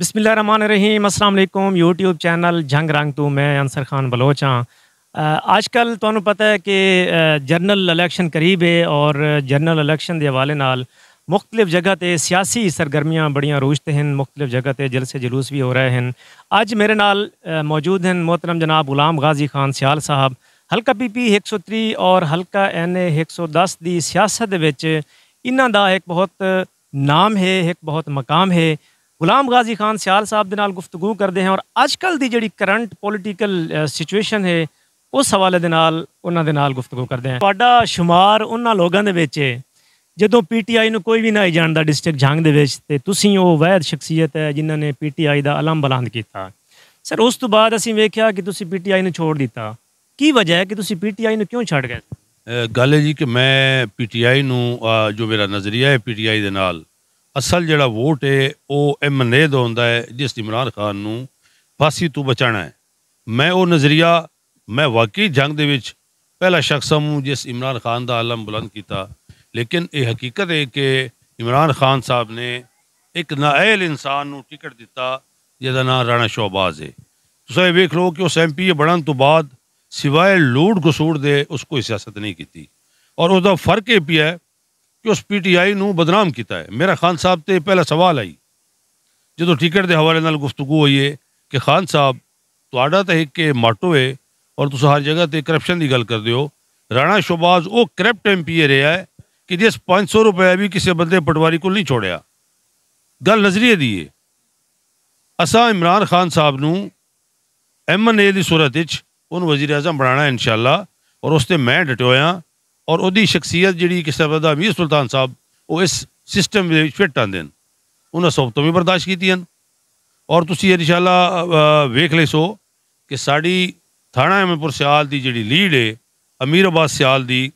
रहीम Aslam YouTube channel जंग रंग तू मैं अंसर खान बलोच हाँ अजकल तो पता है कि जनरल इलेक्शन करीब है और जनरल इलेक्शन के हवाले नाल मुख्तलिफ जगह पर सियासी सरगर्मियाँ बड़िया रूजते हैं मुख्तलिफ जगह पर जलसे जुलूस भी हो रहे हैं अज मेरे नाल मौजूद हैं मोहतरम जनाब गुलाम गाजी खान सियाल साहब हल्का पी पी एक सौ त्री और हल्का एन ए एक सौ दस की सियासत इन्हों का एक बहुत नाम है एक बहुत मकाम है ਗੁਲਾਮ ਗਾਜ਼ੀ ਖਾਨ ਸਿਆਲ ਸਾਹਿਬ ਦੇ ਨਾਲ ਗੁਫ਼ਤਗੂ ਕਰਦੇ ਹਾਂ ਔਰ ਅੱਜਕੱਲ ਦੀ ਜਿਹੜੀ ਕਰੰਟ ਪੋਲੀਟੀਕਲ ਸਿਚੁਏਸ਼ਨ ਹੈ ਉਸ ਹਵਾਲੇ ਦੇ ਨਾਲ ਉਹਨਾਂ ਦੇ ਨਾਲ ਗੁਫ਼ਤਗੂ ਕਰਦੇ ਹਾਂ ਤੁਹਾਡਾ شمار ਉਹਨਾਂ ਲੋਕਾਂ ਦੇ ਵਿੱਚ ਹੈ ਜਦੋਂ ਪੀਟੀਆਈ ਨੂੰ ਕੋਈ ਵੀ ਨਹੀਂ ਜਾਣਦਾ ਡਿਸਟ੍ਰਿਕਟ ਝਾਂਗ ਦੇ ਵਿੱਚ ਤੇ ਤੁਸੀਂ ਉਹ ਵੈਦ ਸ਼ਖਸੀਅਤ ਹੈ ਜਿਨ੍ਹਾਂ ਨੇ ਪੀਟੀਆਈ ਦਾ ਅਲਮ ਬੁਲੰਦ ਕੀਤਾ ਸਰ ਉਸ ਤੋਂ ਬਾਅਦ ਅਸੀਂ ਵੇਖਿਆ ਕਿ ਤੁਸੀਂ ਪੀਟੀਆਈ ਨੂੰ ਛੋੜ ਦਿੱਤਾ ਕੀ ਵਜ੍ਹਾ ਹੈ ਕਿ ਤੁਸੀਂ ਪੀਟੀਆਈ ਨੂੰ ਕਿਉਂ ਛੱਡ ਗਏ ਗੱਲ ਹੈ ਜੀ ਕਿ ਮੈਂ ਪੀਟੀਆਈ ਨੂੰ ਜੋ ਮੇਰਾ ਨਜ਼ਰੀਆ ਹੈ ਪੀਟੀਆਈ ਦੇ ਨਾਲ असल जरा वोट है वह एम ਦਾ ए ਹੈ है जिस इमरान ਨੂੰ फांसी तो बचा है मैं वो नज़रिया मैं वाकई जंग ਦੇ शख्स ਪਹਿਲਾ जिस इमरान खान का आलम बुलंद किया लेकिन ये हकीकत है कि इमरान खान साहब ने एक नाअल इंसान को टिकट दिता जिसका नाम राणा शोबाज है तुम यह वेख लो कि उस एम पी ए बनने तो बाद सिवाय लूट घसूट दे उसको सियासत नहीं की और उसका फर्क यह पिया है ਕਿ ਉਸ ਪੀਟੀਆਈ ਨੂੰ ਬਦਨਾਮ ਕੀਤਾ ਹੈ ਮੇਰਾ ਖਾਨ ਸਾਹਿਬ ਤੇ ਪਹਿਲਾ ਸਵਾਲ ਆਈ ਜਦੋਂ ਟਿਕਟ ਦੇ ਹਵਾਲੇ ਨਾਲ ਗੁਫ਼ਤਗੂ ਹੋਈ ਹੈ ਕਿ ਖਾਨ ਸਾਹਿਬ ਤੁਹਾਡਾ ਤਾਂ ਇੱਕ ਮਾਟੋ ਹੈ ਔਰ ਤੁਸੀਂ ਹਰ ਜਗ੍ਹਾ ਤੇ ਕਰਪਸ਼ਨ ਦੀ ਗੱਲ ਕਰਦੇ ਹੋ ਰਾਣਾ ਸ਼ੋਬਾਜ਼ ਉਹ ਕਰਪਟ ਐਮਪੀ ਰਿਹਾ ਹੈ ਕਿ ਜਿਸ 500 ਰੁਪਏ ਵੀ ਕਿਸੇ ਬੰਦੇ ਪਟਵਾਰੀ ਕੋਲ ਨਹੀਂ ਛੋੜਿਆ ਗੱਲ ਨਜ਼ਰੀਏ ਦੀ ਹੈ ਅਸਾਂ ਇਮਰਾਨ ਖਾਨ ਸਾਹਿਬ ਨੂੰ ਐਮਐਨਏ ਦੀ ਸੂਰਤ ਵਿੱਚ ਉਹਨੂੰ ਵਜ਼ੀਰ ਆਜ਼ਮ ਬਣਾਣਾ ਇਨਸ਼ਾਅੱਲਾ ਔਰ ਉਸ ਤੇ ਮੈਂ ਡਟਿਆ ਔਰ ਉਹਦੀ ਸ਼ਖਸੀਅਤ ਜਿਹੜੀ ਕਿ ਸਰਬਦਾ ਅਮੀਰ ਸੁਲਤਾਨ ਸਾਹਿਬ ਉਹ ਇਸ ਸਿਸਟਮ ਵਿੱਚ ਫਿੱਟ ਆਂਦੇ ਨੇ ਉਹਨਾਂ ਸਭ ਤੋਂ ਵੀ ਬਰਦਾਸ਼ਤ ਕੀਤੀਆਂ ਔਰ ਤੁਸੀਂ ਇਨਸ਼ਾਅੱਲਾ ਵੇਖ ਲੈ ਸੋ ਕਿ ਸਾਡੀ ਥਾਣਾ ਅਮਰਪੁਰ ਸਿਆਲ ਦੀ ਜਿਹੜੀ ਲੀਡ ਹੈ ਅਮੀਰ ਅਬਾਸ ਸਿਆਲ ਦੀ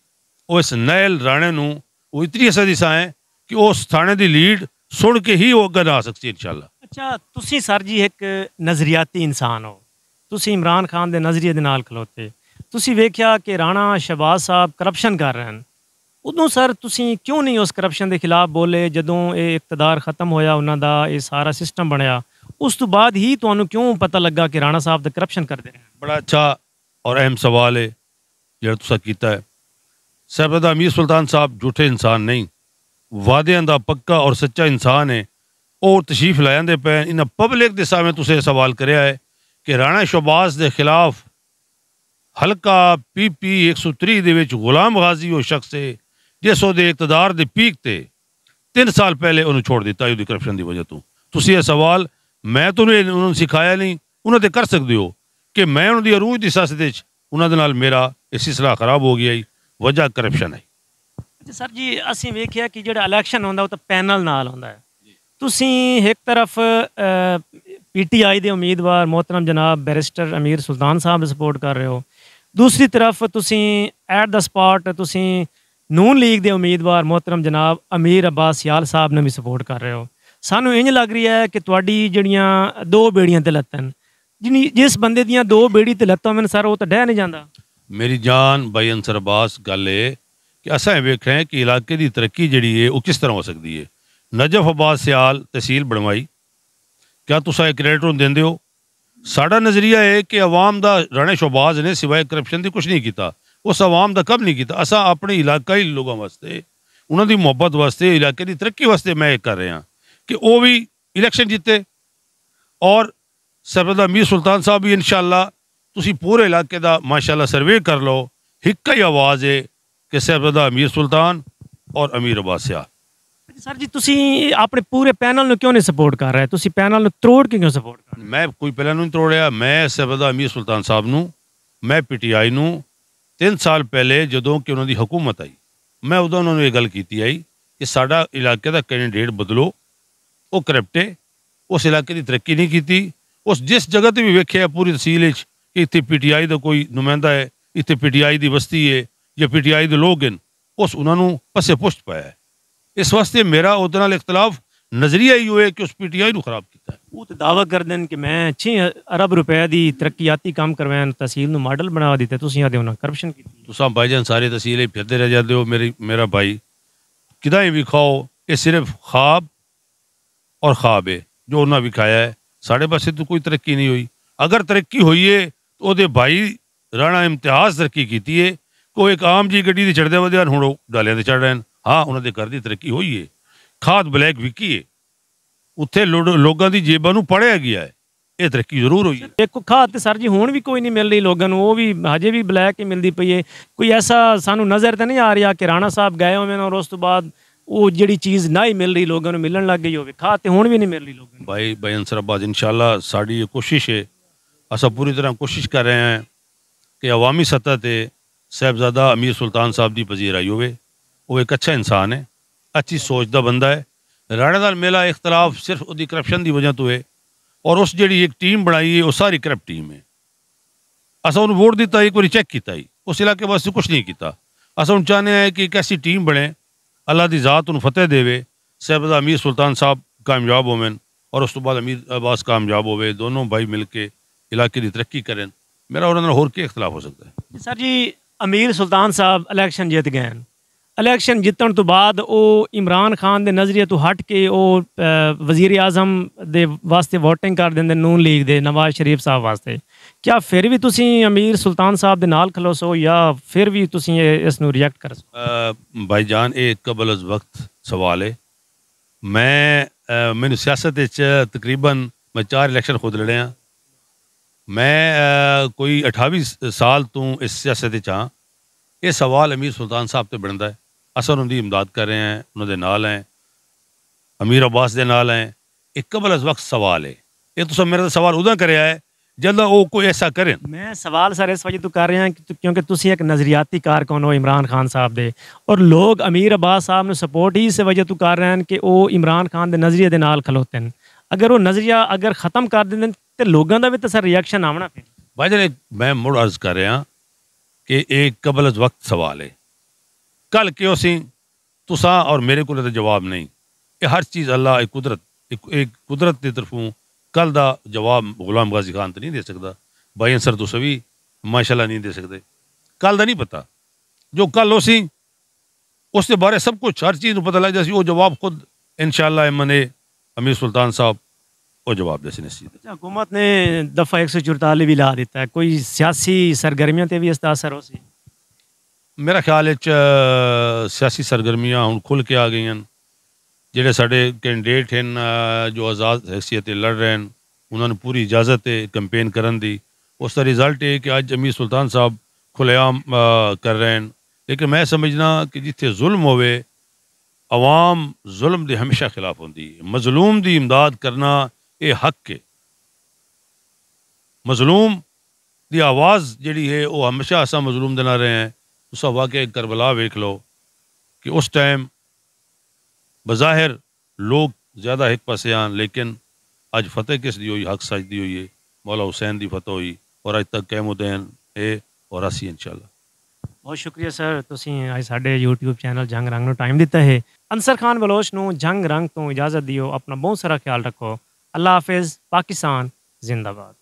ਉਹ ਇਸ ਨੈਲ ਰਾਣੇ ਨੂੰ ਉਹ ਇਤਨੀ ਅਸਦੀ ਸਾਂ ਹੈ ਕਿ ਉਸ ਥਾਣੇ ਦੀ ਲੀਡ ਸੁਣ ਕੇ ਹੀ ਉਹ ਅੱਗੇ ਆ ਸਕਦੀ ਇਨਸ਼ਾਅੱਲਾ ਅੱਛਾ ਤੁਸੀਂ ਸਰ ਜੀ ਇੱਕ ਨਜ਼ਰੀਆਤੀ ਇਨਸਾਨ ਹੋ ਤੁਸੀਂ ਇਮਰਾਨ ਖਾਨ ਦੇ ਨਜ਼ਰੀਏ ਦੇ ਨਾਲ ਖਲੋਤੇ ਤੁਸੀਂ ਵੇਖਿਆ ਕਿ ਰਾਣਾ ਸ਼ਬਾਜ਼ ਸਾਹਿਬ ਕਰਪਸ਼ਨ ਕਰ ਰਹੇ ਹਨ ਉਦੋਂ ਸਰ ਤੁਸੀਂ ਕਿਉਂ ਨਹੀਂ ਉਸ ਕਰਪਸ਼ਨ ਦੇ ਖਿਲਾਫ ਬੋਲੇ ਜਦੋਂ ਇਹ ਇਕਤਦਾਰ ਖਤਮ ਹੋਇਆ ਉਹਨਾਂ ਦਾ ਇਹ ਸਾਰਾ ਸਿਸਟਮ ਬਣਿਆ ਉਸ ਤੋਂ ਬਾਅਦ ਹੀ ਤੁਹਾਨੂੰ ਕਿਉਂ ਪਤਾ ਲੱਗਾ ਕਿ ਰਾਣਾ ਸਾਹਿਬ ਦਾ ਕਰਪਸ਼ਨ ਕਰਦੇ ਰਹੇ ਬੜਾ ਅੱਛਾ ਔਰ ਅਹਿਮ ਸਵਾਲ ਹੈ ਜਿਹੜਾ ਤੁਸੀਂ ਕੀਤਾ ਹੈ ਸਾਹਿਬਜ਼ਾਦਾ ਅਮੀਰ ਸੁਲਤਾਨ ਸਾਹਿਬ ਝੂਠੇ ਇਨਸਾਨ ਨਹੀਂ ਵਾਅਦਿਆਂ ਦਾ ਪੱਕਾ ਔਰ ਸੱਚਾ ਇਨਸਾਨ ਹੈ ਉਹ ਤਸ਼ਰੀਫ ਲੈ ਜਾਂਦੇ ਪਏ ਇਹਨਾਂ ਪਬਲਿਕ ਦੇ ਸਾਹਮਣੇ ਤੁਸੀਂ ਇਹ ਸਵਾਲ ਕਰਿਆ ਹੈ ਕਿ ਰਾਣਾ ਸ਼ਬਾਜ਼ ਦੇ ਖਿਲਾਫ ਹਲਕਾ ਪੀਪੀ 130 ਦੇ ਵਿੱਚ ਗੁਲਾਮ ਗਾਜ਼ੀ ਉਹ ਸ਼ਖਸ ਹੈ ਜਿਸ ਉਹਦੇ ਇਕਤਦਾਰ ਦੇ ਪੀਕ ਤੇ 3 ਸਾਲ ਪਹਿਲੇ ਉਹਨੂੰ ਛੋੜ ਦਿੱਤਾ ਉਹਦੀ ਕਰਪਸ਼ਨ ਦੀ ਵਜ੍ਹਾ ਤੋਂ ਤੁਸੀਂ ਇਹ ਸਵਾਲ ਮੈਂ ਤੁਹਾਨੂੰ ਉਹਨਾਂ ਨੂੰ ਸਿਖਾਇਆ ਨਹੀਂ ਉਹਨਾਂ ਤੇ ਕਰ ਸਕਦੇ ਹੋ ਕਿ ਮੈਂ ਉਹਨਾਂ ਦੀ ਅਰੂਜ ਦੀ ਸੱਸ ਦੇ ਚ ਉਹਨਾਂ ਦੇ ਨਾਲ ਮੇਰਾ ਇਸੇ ਸਲਾਹ ਖਰਾਬ ਹੋ ਗਿਆ ਜੀ ਵਜ੍ਹਾ ਕਰਪਸ਼ਨ ਹੈ ਸਰ ਜੀ ਅਸੀਂ ਵੇਖਿਆ ਕਿ ਜਿਹੜਾ ਇਲੈਕਸ਼ਨ ਹੁੰਦਾ ਉਹ ਤਾਂ ਪੈਨਲ ਨਾਲ ਹੁੰਦਾ ਹੈ ਤੁਸੀਂ ਇੱਕ ਤਰਫ ਪੀਟੀਆਈ ਦੇ ਉਮੀਦਵਾਰ ਮੋਹਤਰਮ ਜਨਾਬ ਬੈਰਿਸਟਰ ਅਮੀਰ ਸੁਲਤਾਨ ਸਾਹਿਬ ਸਪੋਰਟ ਕਰ ਰਹੇ ਹੋ ਦੂਸਰੀ ਤਰਫ ਤੁਸੀਂ ਐਟ ਦਾ ਸਪਾਟ ਤੁਸੀਂ ਨੂਨ ਲੀਗ ਦੇ ਉਮੀਦਵਾਰ ਮੁਹਤਰਮ ਜਨਾਬ ਅਮੀਰ ਅਬਾਸ ਯਾਲ ਸਾਹਿਬ ਨੂੰ ਵੀ ਸਪੋਰਟ ਕਰ ਰਹੇ ਹੋ ਸਾਨੂੰ ਇੰਜ ਲੱਗ ਰਹੀ ਹੈ ਕਿ ਤੁਹਾਡੀ ਜਿਹੜੀਆਂ ਦੋ ਬੇੜੀਆਂ ਤੇ ਲੱਤਾਂ ਜਿਨੀ ਜਿਸ ਬੰਦੇ ਦੀਆਂ ਦੋ ਬੇੜੀ ਤੇ ਲੱਤਾਂ ਮਨ ਸਰ ਉਹ ਤਾਂ ਡਹਿ ਨਹੀਂ ਜਾਂਦਾ ਮੇਰੀ ਜਾਨ ਭਾਈ ਅੰਸਰ ਅਬਾਸ ਗੱਲ ਏ ਕਿ ਅਸਾਂ ਵੇਖ ਰਹੇ ਕਿ ਇਲਾਕੇ ਦੀ ਤਰੱਕੀ ਜਿਹੜੀ ਏ ਉਹ ਕਿਸ ਤਰ੍ਹਾਂ ਹੋ ਸਕਦੀ ਏ ਨਜਫ ਅਬਾਸ ਸਿਆਲ ਤਹਿਸੀਲ ਬਣਵਾਈ ਕਿਆ ਤੁਸੀਂ ਇੱਕ ਕ੍ਰੈਡਿਟ ਨੂੰ ਦਿੰਦੇ ਹੋ ਸਾਡਾ ਨਜ਼ਰੀਆ ਹੈ ਕਿ ਆਵਾਮ ਦਾ ਰਾਣੇ ਸ਼ੋਬਾਜ਼ ਨੇ ਸਿਵਾਏ ਕਰਪਸ਼ਨ ਦੀ ਕੁਝ ਨਹੀਂ ਕੀਤਾ ਉਸ ਆਵਾਮ ਦਾ ਕਬ ਨਹੀਂ ਕੀਤਾ ਅਸਾਂ ਆਪਣੇ ਇਲਾਕਾਈ ਲੋਕਾਂ ਵਾਸਤੇ ਉਹਨਾਂ ਦੀ ਮੁਹੱਬਤ ਵਾਸਤੇ ਇਲਾਕੇ ਦੀ ਤਰੱਕੀ ਵਾਸਤੇ ਮੈਂ ਇਹ ਕਰ ਰਿਹਾ ਕਿ ਉਹ ਵੀ ਇਲੈਕਸ਼ਨ ਜਿੱਤੇ ਔਰ ਸਰਬਦਾ ਮੀਰ ਸੁਲਤਾਨ ਸਾਹਿਬ ਵੀ ਇਨਸ਼ਾਅੱਲਾ ਤੁਸੀਂ ਪੂਰੇ ਇਲਾਕੇ ਦਾ ਮਾਸ਼ਾਅੱਲਾ ਸਰਵੇ ਕਰ ਲਓ ਇੱਕ ਹੀ ਆਵਾਜ਼ ਹੈ ਕਿ ਸਰਬਦਾ ਅਮੀਰ ਸੁਲਤਾਨ और अमीर अब्बासिया ਸਰ ਜੀ ਤੁਸੀਂ ਆਪਣੇ ਪੂਰੇ ਪੈਨਲ ਨੂੰ ਕਿਉਂ ਨਹੀਂ ਸਪੋਰਟ ਕਰ ਰਹੇ ਤੁਸੀਂ ਪੈਨਲ ਨੂੰ ਤੋੜ ਕੇ ਕਿਉਂ ਸਪੋਰਟ ਕਰ ਰਹੇ ਮੈਂ ਕੋਈ ਪੈਨਲ ਨੂੰ ਤੋੜਿਆ ਮੈਂ ਸਬਦਾ ਅਮੀਰ ਸੁਲਤਾਨ ਸਾਹਿਬ ਨੂੰ ਮੈਂ ਪੀਟੀਆਈ ਨੂੰ 3 ਸਾਲ ਪਹਿਲੇ ਜਦੋਂ ਕਿ ਉਹਨਾਂ ਦੀ ਹਕੂਮਤ ਆਈ ਮੈਂ ਉਦੋਂ ਉਹਨਾਂ ਨੂੰ ਇਹ ਗੱਲ ਕੀਤੀ ਆਈ ਕਿ ਸਾਡਾ ਇਲਾਕੇ ਦਾ ਕੈਂਡੀਡੇਟ ਬਦਲੋ ਉਹ ਕਰਪਟੇ ਉਸ ਇਲਾਕੇ ਦੀ ਤਰੱਕੀ ਨਹੀਂ ਕੀਤੀ ਉਸ ਜਿਸ ਜਗ੍ਹਾ ਤੇ ਵੀ ਵੇਖਿਆ ਪੂਰੀ ਤਹਿਸੀਲ ਵਿੱਚ ਕਿ ਇੱਥੇ ਪੀਟੀਆਈ ਦਾ ਕੋਈ ਨੁਮਾਇੰਦਾ ਹੈ ਇੱਥੇ ਪੀਟੀਆਈ ਦੀ ਬਸਤੀ ਹੈ ਜਾਂ ਪੀਟੀਆਈ ਦੇ ਲੋਕ ਹਨ ਉਸ ਉਹਨਾਂ ਨੂੰ ਪਸੇ ਪੁਸ਼ਟ ਪਾਇਆ इस वास्ते मेरा उतना इख्तलाफ नज़रिया ही है कि उस पी टी आई खराब किया है ਉਹ ਤੇ ਦਾਵਾ ਕਰਦੇ ਨੇ ਕਿ ਮੈਂ 6 ਅਰਬ ਰੁਪਏ ਦੀ ਤਰੱਕੀਆਤੀ ਕੰਮ ਕਰਵਾਇਆ ਤਹਿਸੀਲ ਨੂੰ ਮਾਡਲ ਬਣਾ ਦਿੱਤਾ ਤੁਸੀਂ ਆਦੇ ਉਹਨਾਂ ਕਰਪਸ਼ਨ ਕੀਤੀ ਤੁਸੀਂ ਭਾਈਜਾਨ ਸਾਰੇ ਤਹਿਸੀਲੇ ਫਿਰਦੇ ਰਹਿ ਜਾਂਦੇ ਹੋ ਮੇਰੀ ਮੇਰਾ ਭਾਈ ਕਿਦਾਂ ਵੀ ਖਾਓ ਇਹ ਸਿਰਫ ਖਾਬ ਔਰ ਖਾਬ ਹੈ ਜੋ ਉਹਨਾਂ ਵੀ ਖਾਇਆ ਹੈ ਸਾਡੇ ਪਾਸੇ ਤਾਂ ਕੋਈ ਤਰੱਕੀ ਨਹੀਂ ਹੋਈ ਅਗਰ ਤਰੱਕੀ ਹੋਈ ਹੈ ਤਾਂ ਉਹਦੇ ਭਾਈ ਰਾਣਾ ਇਮਤਿਹਾਜ਼ ਤਰੱਕੀ ਕੀਤੀ ਹੈ ਕੋਈ ਇੱਕ ਆਮ ਜੀ ਗੱਡੀ ਤੇ ਚੜਦੇ ਵਧਿਆ ਹੁਣ ਉਹ ਡਾਲਿਆਂ ਤੇ ਚੜ ਰਹੇ ਨੇ ਹਾਂ ਉਹਨਾਂ ਦੇ ਘਰ ਦੀ ਤਰੱਕੀ ਹੋਈ ਏ ਖਾਦ ਬਲੈਕ ਵਿਕੀ ਏ ਉੱਥੇ ਲੋਕਾਂ ਦੀ ਜੇਬਾਂ ਨੂੰ ਪੜਿਆ ਗਿਆ ਹੈ ਇਹ ਤਰੱਕੀ ਜ਼ਰੂਰ ਹੋਈ ਹੈ ਇੱਕ ਖਾਦ ਤੇ ਸਰ ਜੀ ਹੁਣ ਵੀ ਕੋਈ ਨਹੀਂ ਮਿਲ ਰਹੀ ਲੋਕਾਂ ਨੂੰ ਉਹ ਵੀ ਹਜੇ ਵੀ ਬਲੈਕ ਹੀ ਮਿਲਦੀ ਪਈ ਏ ਕੋਈ ਐਸਾ ਸਾਨੂੰ ਨਜ਼ਰ ਤਾਂ ਨਹੀਂ ਆ ਰਿਹਾ ਕਿ ਰਾਣਾ ਸਾਹਿਬ ਗਏ ਹੋਵੇ ਨੇ ਔਰ ਉਸ ਤੋਂ ਬਾਅਦ ਉਹ ਜਿਹੜੀ ਚੀਜ਼ ਨਾ ਹੀ ਮਿਲ ਰਹੀ ਲੋਕਾਂ ਨੂੰ ਮਿਲਣ ਲੱਗ ਗਈ ਹੋਵੇ ਖਾਦ ਤੇ ਹੁਣ ਵੀ ਨਹੀਂ ਮਿਲ ਰਹੀ ਲੋਕਾਂ ਨੂੰ ਭਾਈ ਭਾਈ ਅੰਸਰ ਅਬਾਦ ਇਨਸ਼ਾਅੱਲਾ ਸਾਡੀ ਇਹ ਕੋਸ਼ਿਸ਼ ਹੈ ਅਸਾਂ ਪੂਰੀ ਤਰ੍ਹਾਂ ਕੋਸ਼ਿਸ਼ ਕਰ ਰਹੇ ਹਾਂ ਕਿ ਆਵਾਮੀ ਸੱਤਾ ਤੇ ਸਹਿਬਜ਼ਾਦਾ ਅਮੀਰ ਸੁਲਤਾਨ ਸਾਹਿਬ ਦੀ ਪਜ਼ੀਰਾਈ ਹੋਵੇ वो एक अच्छा इंसान है अच्छी सोच का बंदा है राणा दाल मेला इख्तलाफ सिर्फ उसकी करप्शन की वजह तो है और उस जी एक टीम बनाई है वह सारी करप्ट टीम है असा उन्होंने वोट दिता एक बार चैक किया उस इलाके वास्ते कुछ नहीं किया असं हम चाहते हैं कि एक ऐसी टीम बने अल्लाह की जात उन्होंने फतेह देवे साहबजा अमीर सुल्तान साहब कामयाब होवेन और उस तो बाद अमीर अब्बास कामयाब होवे दोनों भाई मिल के इलाके की तरक्की करन मेरा उन्होंने होर के इख्तलाफ हो सकता है सर जी अमीर सुल्तान साहब इलेक्शन जीत गए हैं इलेक्शन जितने तो बाद इमरान खान के नज़रिए तो हट के वह वजीर आजम के वास्ते वोटिंग कर देंगे नून लीग के नवाज शरीफ साहब वास्ते क्या फिर भी तुम अमीर सुल्तान साहब के नाल खलोसो या फिर भी तुम इस रिएक्ट कर सो भाई जान ये कबल अज वक्त सवाल है मैं मैंने सियासत तकरीबन मैं चार इलेक्शन खुद लड़े हाँ मैं आ, कोई अठावी साल तू इस सियासत हाँ ये सवाल अमीर सुल्तान साहब तो बनता है ਅਸਰ ਉਹਨਾਂ ਦੀ ਇਮਦਾਦ ਕਰ ਰਹੇ ਹਾਂ ਉਹਨਾਂ ਦੇ ਨਾਲ ਹੈ ਅਮੀਰ ਅਬਾਸ ਦੇ ਨਾਲ ਹੈ ਇਹ ਕਬਲ ਅਸ ਵਕਤ ਸਵਾਲ ਹੈ ਇਹ ਤੁਸੀਂ ਮੇਰਾ ਸਵਾਲ ਉਦੋਂ ਕਰਿਆ ਹੈ ਜਦੋਂ ਉਹ ਕੋਈ ਐਸਾ ਕਰੇ ਮੈਂ ਸਵਾਲ ਸਰ ਇਸ ਵਜ੍ਹਾ ਤੋਂ ਕਰ ਰਿਹਾ ਕਿਉਂਕਿ ਤੁਸੀਂ ਇੱਕ ਨਜ਼ਰੀਆਤੀ ਕਾਰਕੁਨ ਹੋ ਇਮਰਾਨ ਖਾਨ ਸਾਹਿਬ ਦੇ ਔਰ ਲੋਕ ਅਮੀਰ ਅਬਾਸ ਸਾਹਿਬ ਨੂੰ ਸਪੋਰਟ ਹੀ ਇਸ ਵਜ੍ਹਾ ਤੋਂ ਕਰ ਰਹੇ ਹਨ ਕਿ ਉਹ ਇਮਰਾਨ ਖਾਨ ਦੇ ਨਜ਼ਰੀਏ ਦੇ ਨਾਲ ਖਲੋਤੇ ਹਨ ਅਗਰ ਉਹ ਨਜ਼ਰੀਆ ਅਗਰ ਖਤਮ ਕਰ ਦਿੰਦੇ ਤੇ ਲੋਕਾਂ ਦਾ ਵੀ ਤਾਂ ਸਰ ਰਿਐਕਸ਼ਨ ਆਉਣਾ ਫਿਰ ਭਾਈ ਜੀ ਮੈਂ ਮੁੜ ਅਰਜ਼ ਕਰ ਰਿਹਾ ਕਿ ਇਹ ਕਬਲ ਵਕਤ ਸਵਾਲ ਹੈ कल क्यों सी तुसा और मेरे को जवाब नहीं ये हर चीज़ अल्लाह एक कुदरत एक, एक कुदरत की तरफों कल का जवाब गुलाम गाजी खान तो नहीं दे सकता भाई अंसर तुस भी माशाला नहीं दे सकते कल का नहीं पता जो कल हो उस बारे सब कुछ हर चीज़ को पता लग जाए वो जवाब खुद इन शाला एमन ए अमीर सुल्तान साहब वो जवाब दे अच्छा, हुकूमत ने दफा एक सौ चौताली भी ला दिता है कोई सियासी सरगर्मियों पर भी इसका असर हो सी मेरा ख्याल सियासी सरगर्मियाँ हूँ खुल के आ गई हैं जोड़े साढ़े कैंडिडेट हैं जो आज़ाद हैसीयत लड़ रहे हैं उन्होंने पूरी इजाजत है कंपेन कर उसका रिजल्ट है कि अज अमीर सुल्तान साहब खुलेआम कर रहे हैं लेकिन मैं समझना कि जिते जुल्म हो आवाम जुल्म के हमेशा खिलाफ होंगी मजलूम की इमदाद करना ये हक है मजलूम की आवाज़ जी है हमेशा असा मजलूम देना रहे हैं तुसा वाकई करबला वेख लो कि उस टाइम बजाहिर लोग ज़्यादा एक पास आन लेकिन अज फतेह किसती हुई हक सजती हुई है मौला हुसैन की फतेह हुई और अज तक कैम उदैन ए और असी इंशाला बहुत शुक्रिया सर तुम अज सा यूट्यूब चैनल जंग रंग में टाइम दिता है अंसर खान बलोच न जंग रंग तो इजाजत दियो अपना बहुत सारा ख्याल रखो अल्लाह हाफिज़ पाकिस्तान जिंदाबाद